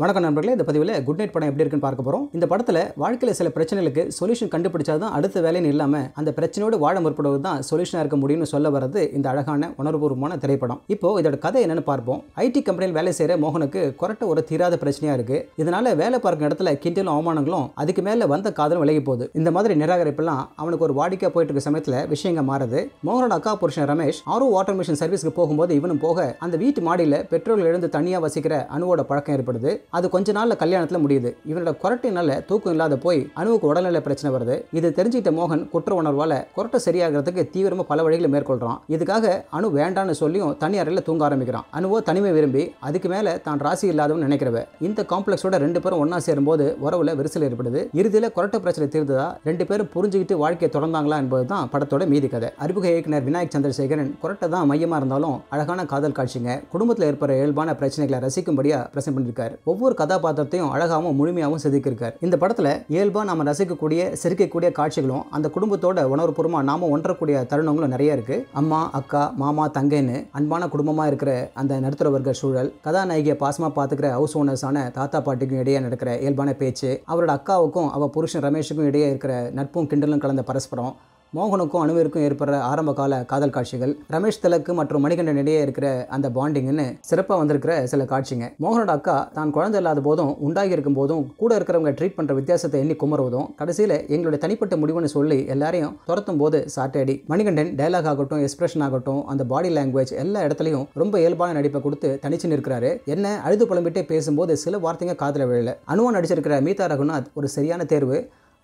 வணக்கம் நண்பர்களே இந்த பதிவில் குட் நைட் படம் எப்படி இருக்குன்னு பார்க்க போகிறோம் இந்த படத்தில் வாழ்க்கையில் சில பிரச்சனைகளுக்கு சொல்யூஷன் கண்டுபிடிச்சா தான் அடுத்த வேலைன்னு இல்லாமல் அந்த பிரச்சனையோடு வாழ முற்படுவது தான் சொல்யூஷனாக இருக்க முடியும்னு சொல்ல வரது இந்த அழகான உணர்வுபூர்வமான திரைப்படம் இப்போ இதோட கதை என்னென்னு பார்ப்போம் ஐடி கம்பெனியில் வேலை செய்கிற மோகனுக்கு கொரட்ட ஒரு தீராத பிரச்சனையாக இருக்குது இதனால் வேலை பார்க்கும் இடத்துல கிண்டலும் அவமானங்களும் அதுக்கு மேலே வந்த காதலும் விலகி போகுது இந்த மாதிரி நிராகரிப்பெல்லாம் அவனுக்கு ஒரு வாடிக்கையாக போயிட்டு இருக்க சமயத்தில் விஷயங்கள் மாறுது மோகனோட அக்கா புருஷன் ரமேஷ் ஆரோ மிஷின் சர்வீஸ்க்கு போகும்போது இவனும் போக அந்த வீட்டு மாடியில் பெட்ரோல் எழுந்து தனியாக வசிக்கிற அணுவோட பழக்கம் ஏற்படுது அது கொஞ்ச நாளில் கல்யாணத்தில் முடியுது இவனோட குரட்டினால தூக்கம் இல்லாத போய் அணுவுக்கு உடல்நிலை பிரச்சனை வருது இது தெரிஞ்சுக்கிட்ட மோகன் குற்ற உணர்வால் குரட்டை சரியாகிறதுக்கு தீவிரமாக பல வழிகளை மேற்கொள்றான் இதுக்காக அணு வேண்டான்னு சொல்லியும் தனி அறையில் தூங்க ஆரம்பிக்கிறான் அணுவோ தனிமை விரும்பி அதுக்கு மேலே தான் ராசி இல்லாதவன் நினைக்கிறவ இந்த காம்ப்ளெக்ஸோட ரெண்டு பேரும் ஒன்றா சேரும்போது உறவுல விரிசல் ஏற்படுது இறுதியில் குரட்டை பிரச்சனை தீர்ந்ததா ரெண்டு பேரும் புரிஞ்சுக்கிட்டு வாழ்க்கையை தொடர்ந்தாங்களா என்பது தான் படத்தோட மீதி கதை அறிமுக இயக்குனர் விநாயக் சந்திரசேகரன் குரட்டை தான் மையமாக இருந்தாலும் அழகான காதல் காட்சிங்க குடும்பத்தில் ஏற்படுற இயல்பான பிரச்சனைகளை ரசிக்கும்படியா பிரசன்ட் பண்ணியிருக்காரு ஒவ்வொரு கதாபாத்திரத்தையும் அழகாகவும் முழுமையாகவும் செதுக்கியிருக்கார் இந்த படத்தில் இயல்பாக நம்ம ரசிக்கக்கூடிய சிரிக்கக்கூடிய காட்சிகளும் அந்த குடும்பத்தோட உணர்வுபூர்வமாக நாம ஒன்றக்கூடிய தருணங்களும் நிறைய இருக்குது அம்மா அக்கா மாமா தங்கைன்னு அன்பான குடும்பமாக இருக்கிற அந்த நடுத்தர சூழல் கதாநாயகியை பாசமாக பார்த்துக்கிற ஹவுஸ் ஓனர்ஸான தாத்தா பாட்டிக்கும் இடையே நடக்கிற இயல்பான பேச்சு அவரோட அக்காவுக்கும் அவள் புருஷன் ரமேஷுக்கும் இடையே இருக்கிற நட்பும் கிண்டலும் கலந்த பரஸ்பரம் மோகனுக்கும் அணுவிற்கும் ஏற்படுற ஆரம்ப கால காதல் காட்சிகள் ரமேஷ் திலக்கு மற்றும் மணிகண்டன் இடையே இருக்கிற அந்த பாண்டிங்னு சிறப்பாக வந்திருக்கிற சில காட்சிங்க மோகனோட அக்கா தான் குழந்தை இல்லாத போதும் உண்டாகி இருக்கும் போதும் கூட இருக்கிறவங்க ட்ரீட் பண்ணுற வித்தியாசத்தை எண்ணி குமருவதும் கடைசியில் எங்களுடைய தனிப்பட்ட முடிவுன்னு சொல்லி எல்லாரையும் துரத்தும் போது சாட்டையடி மணிகண்டன் டைலாக் ஆகட்டும் எக்ஸ்பிரஷன் ஆகட்டும் அந்த பாடி லாங்குவேஜ் எல்லா இடத்துலையும் ரொம்ப இயல்பான நடிப்பை கொடுத்து தனிச்சு நிற்கிறாரு என்ன அழுது புலம்பிட்டே பேசும்போது சில வார்த்தைங்க காதல விழல அனுவன் நடிச்சிருக்கிற மீதா ரகுநாத் ஒரு சரியான தேர்வு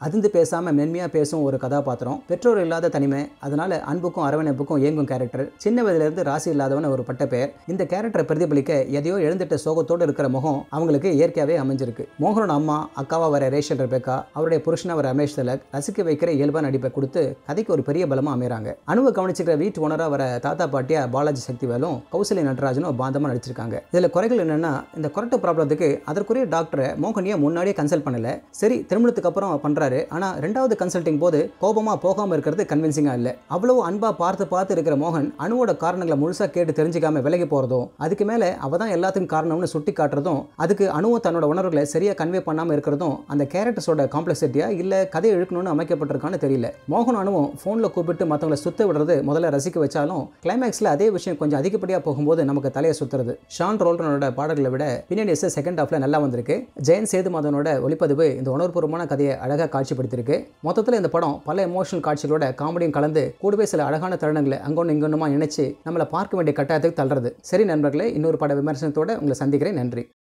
அதிர்ந்து பேசாமல் மென்மையாக பேசும் ஒரு கதாபாத்திரம் பெற்றோர் இல்லாத தனிமை அதனால் அன்புக்கும் அரவணைப்புக்கும் இயங்கும் கேரக்டர் சின்ன வயதிலிருந்து ராசி இல்லாதவன் ஒரு பட்ட பெயர் இந்த கேரக்டரை பிரதிபலிக்க எதையோ எழுந்துட்ட சோகத்தோடு இருக்கிற முகம் அவங்களுக்கு இயற்கையாகவே அமைஞ்சிருக்கு மோகனோட அம்மா அக்காவா வர ரேஷன் ரெபேக்கா அவருடைய புருஷனை வர ரமேஷ் தலக் ரசிக்க வைக்கிற இயல்பான நடிப்பை கொடுத்து கதைக்கு ஒரு பெரிய பலமாக அமைகிறாங்க அணுவை கவனிச்சுக்கிற வீட்டு ஓனராக வர தாத்தா பாட்டியா பாலாஜி சக்திவேலும் கௌசலி நடராஜனும் பாந்தமாக நடிச்சிருக்காங்க இதில் குறைகள் என்னென்னா இந்த கொரட்டை ப்ராப்ளத்துக்கு அதற்குரிய டாக்டரை மோகனியை முன்னாடியே கன்சல்ட் பண்ணலை சரி திருமணத்துக்கு அப்புறம் பண்ணுற போகிறாரு ஆனால் ரெண்டாவது கன்சல்ட்டிங் போது கோபமாக போகாமல் இருக்கிறது கன்வின்சிங்காக இல்லை அவ்வளோ அன்பாக பார்த்து பார்த்து இருக்கிற மோகன் அணுவோட காரணங்களை முழுசாக கேட்டு தெரிஞ்சுக்காம விலகி போகிறதும் அதுக்கு மேலே அவள் தான் எல்லாத்துக்கும் காரணம்னு சுட்டி காட்டுறதும் அதுக்கு அணுவும் தன்னோட உணர்வுகளை சரியாக கன்வே பண்ணாமல் இருக்கிறதும் அந்த கேரக்டர்ஸோட காம்ப்ளெக்சிட்டியாக இல்லை கதை இழுக்கணும்னு அமைக்கப்பட்டிருக்கான்னு தெரியல மோகன் அணுவும் ஃபோனில் கூப்பிட்டு மற்றவங்களை சுத்த விடுறது முதல்ல ரசிக்க வச்சாலும் கிளைமேக்ஸில் அதே விஷயம் கொஞ்சம் அதிகப்படியாக போகும்போது நமக்கு தலையை சுத்துறது ஷான் ரோல்டனோட பாடல்களை விட பின்னாடி செகண்ட் ஹாஃபில் நல்லா வந்திருக்கு ஜெயன் சேது மாதனோட ஒளிப்பதிவு இந்த உணர்வுபூர்வமான கதையை அழகாக காட்சிப்படுத்திருக்கு மொத்தத்தில் இந்த படம் பல எமோஷனல் காட்சிகளோட காமெடியும் கலந்து கூடவே சில அழகான தருணங்களை அங்கொன்னு இங்கொன்னுமா நினைச்சு நம்மளை பார்க்க வேண்டிய கட்டாயத்துக்கு தள்ளுறது சரி நண்பர்களே இன்னொரு பட விமர்சனத்தோட உங்களை சந்திக்கிறேன் நன்றி